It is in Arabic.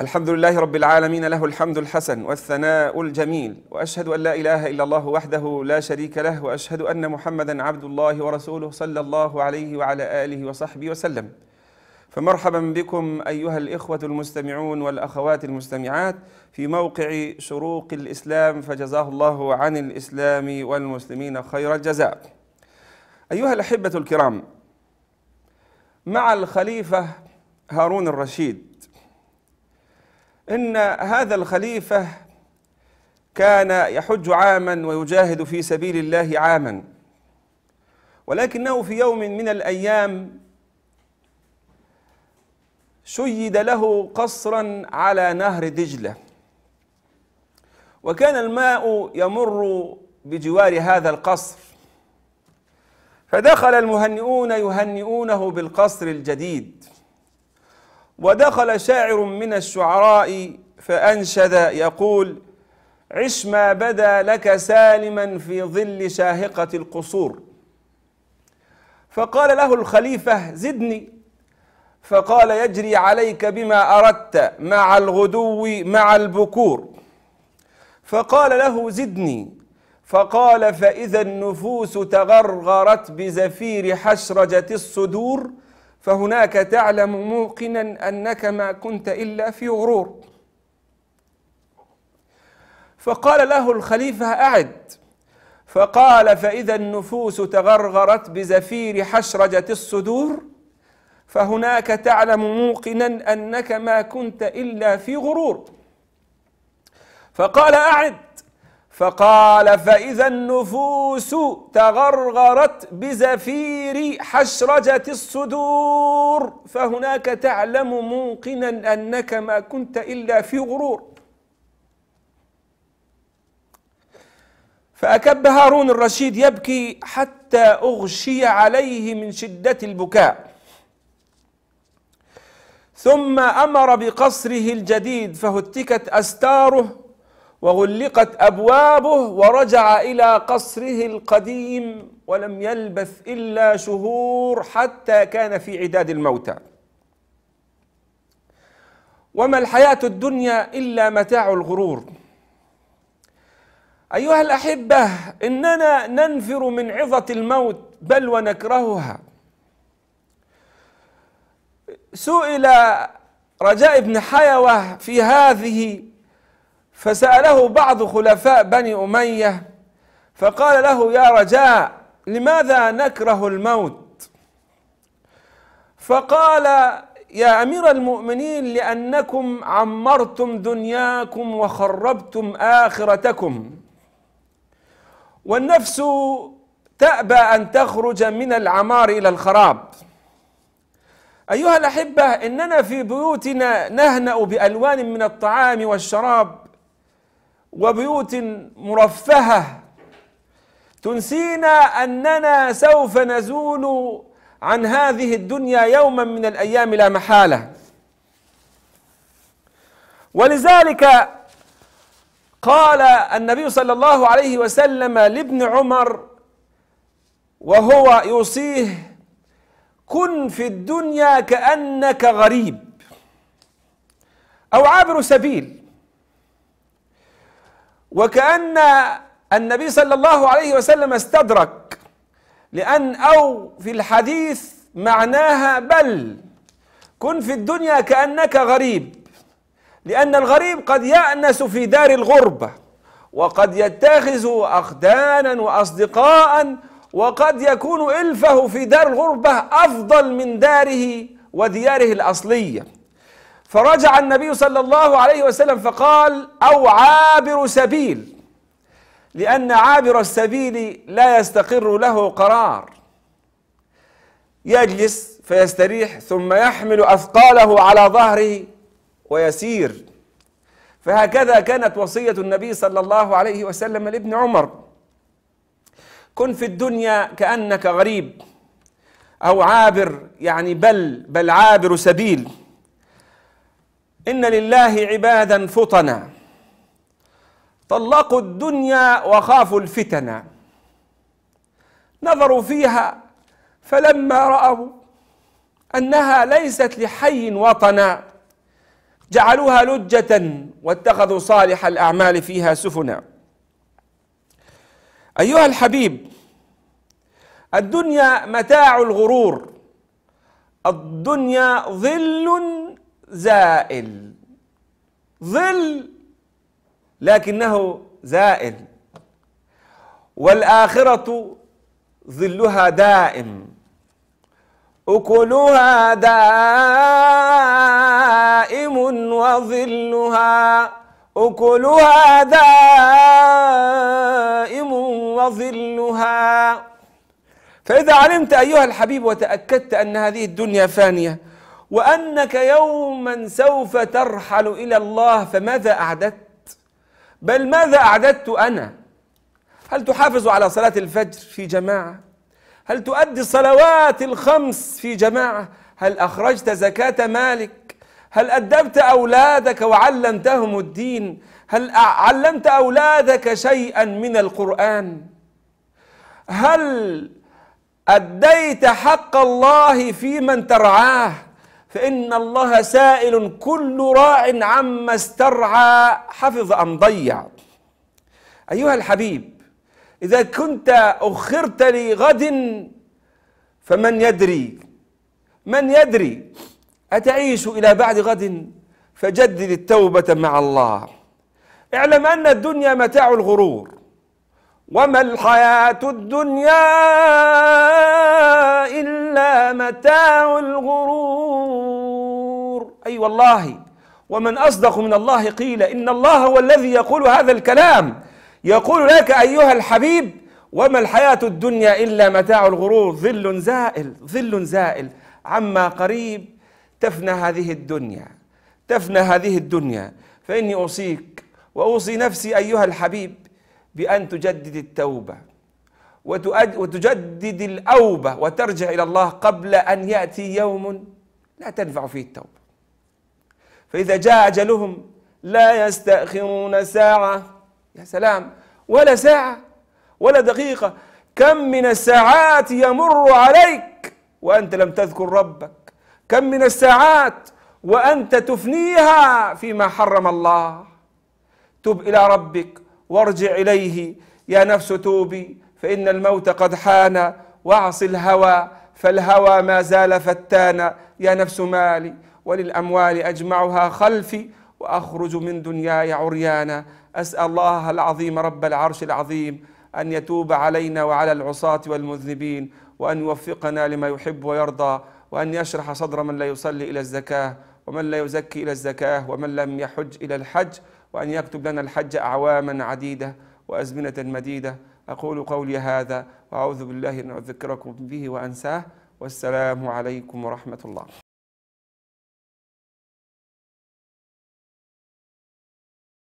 الحمد لله رب العالمين له الحمد الحسن والثناء الجميل واشهد ان لا اله الا الله وحده لا شريك له واشهد ان محمدا عبد الله ورسوله صلى الله عليه وعلى اله وصحبه وسلم فمرحبا بكم ايها الاخوه المستمعون والاخوات المستمعات في موقع شروق الاسلام فجزاه الله عن الاسلام والمسلمين خير الجزاء ايها الاحبه الكرام مع الخليفه هارون الرشيد ان هذا الخليفه كان يحج عاما ويجاهد في سبيل الله عاما ولكنه في يوم من الايام شيد له قصرا على نهر دجله وكان الماء يمر بجوار هذا القصر فدخل المهنئون يهنئونه بالقصر الجديد ودخل شاعر من الشعراء فأنشد يقول عش ما بدا لك سالما في ظل شاهقة القصور فقال له الخليفة زدني فقال يجري عليك بما أردت مع الغدو مع البكور فقال له زدني فقال فإذا النفوس تغرغرت بزفير حشرجة الصدور فهناك تعلم موقنا انك ما كنت الا في غرور فقال له الخليفه اعد فقال فاذا النفوس تغرغرت بزفير حشرجه الصدور فهناك تعلم موقنا انك ما كنت الا في غرور فقال اعد فقال فإذا النفوس تغرغرت بزفير حشرجة الصدور فهناك تعلم موقنا أنك ما كنت إلا في غرور فأكب هارون الرشيد يبكي حتى أغشي عليه من شدة البكاء ثم أمر بقصره الجديد فهتكت أستاره وغلقت أبوابه ورجع إلى قصره القديم ولم يلبث إلا شهور حتى كان في عداد الموتى وما الحياة الدنيا إلا متاع الغرور أيها الأحبة إننا ننفر من عظة الموت بل ونكرهها سئل رجاء بن حيوة في هذه فسأله بعض خلفاء بني أمية فقال له يا رجاء لماذا نكره الموت فقال يا أمير المؤمنين لأنكم عمرتم دنياكم وخربتم آخرتكم والنفس تأبى أن تخرج من العمار إلى الخراب أيها الأحبة إننا في بيوتنا نهنأ بألوان من الطعام والشراب وبيوت مرفهه تنسينا اننا سوف نزول عن هذه الدنيا يوما من الايام لا محاله ولذلك قال النبي صلى الله عليه وسلم لابن عمر وهو يوصيه كن في الدنيا كانك غريب او عابر سبيل وكأن النبي صلى الله عليه وسلم استدرك لأن أو في الحديث معناها بل كن في الدنيا كأنك غريب لأن الغريب قد يأنس في دار الغربة وقد يتخذ أخدانا وأصدقاء وقد يكون إلفه في دار الغربة أفضل من داره ودياره الأصلية فرجع النبي صلى الله عليه وسلم فقال أو عابر سبيل لأن عابر السبيل لا يستقر له قرار يجلس فيستريح ثم يحمل أثقاله على ظهره ويسير فهكذا كانت وصية النبي صلى الله عليه وسلم لابن عمر كن في الدنيا كأنك غريب أو عابر يعني بل بل عابر سبيل إن لله عبادا فطنا طلقوا الدنيا وخافوا الفتنا نظروا فيها فلما رأوا أنها ليست لحي وطنا جعلوها لجة واتخذوا صالح الأعمال فيها سفنا أيها الحبيب الدنيا متاع الغرور الدنيا ظل زائل ظل لكنه زائل والآخرة ظلها دائم أكلها دائم وظلها أكلها دائم وظلها فإذا علمت أيها الحبيب وتأكدت أن هذه الدنيا فانية وأنك يوما سوف ترحل إلى الله فماذا أعددت بل ماذا أعددت أنا هل تحافظ على صلاة الفجر في جماعة هل تؤدي الصلوات الخمس في جماعة هل أخرجت زكاة مالك هل أدبت أولادك وعلمتهم الدين هل علمت أولادك شيئا من القرآن هل أديت حق الله في من ترعاه فإن الله سائل كل راع عما استرعى حفظ أم ضيع أيها الحبيب إذا كنت أخرت لغد فمن يدري من يدري أتعيش إلى بعد غد فجدد التوبة مع الله اعلم أن الدنيا متاع الغرور وما الحياة الدنيا إلا متاع الغرور أي والله ومن أصدق من الله قيل إن الله هو الذي يقول هذا الكلام يقول لك أيها الحبيب وما الحياة الدنيا إلا متاع الغرور ظل زائل ظل زائل عما قريب تفنى هذه الدنيا تفنى هذه الدنيا فإني أوصيك وأوصي نفسي أيها الحبيب بأن تجدد التوبة وتجدد الأوبة وترجع إلى الله قبل أن يأتي يوم لا تنفع فيه التوبة فإذا جاء أجلهم لا يستأخرون ساعة يا سلام ولا ساعة ولا دقيقة كم من الساعات يمر عليك وأنت لم تذكر ربك كم من الساعات وأنت تفنيها فيما حرم الله تب إلى ربك وارجع إليه يا نفس توبي فإن الموت قد حان واعص الهوى فالهوى ما زال فتانا يا نفس مالي وللأموال أجمعها خلفي وأخرج من دنياي عريانا أسأل الله العظيم رب العرش العظيم أن يتوب علينا وعلى العصاة والمذنبين وأن يوفقنا لما يحب ويرضى وأن يشرح صدر من لا يصلي إلى الزكاة ومن لا يزكي إلى الزكاة ومن لم يحج إلى الحج وأن يكتب لنا الحج أعواما عديدة وأزمنة مديدة أقول قولي هذا وأعوذ بالله أن أذكركم به وأنساه والسلام عليكم ورحمة الله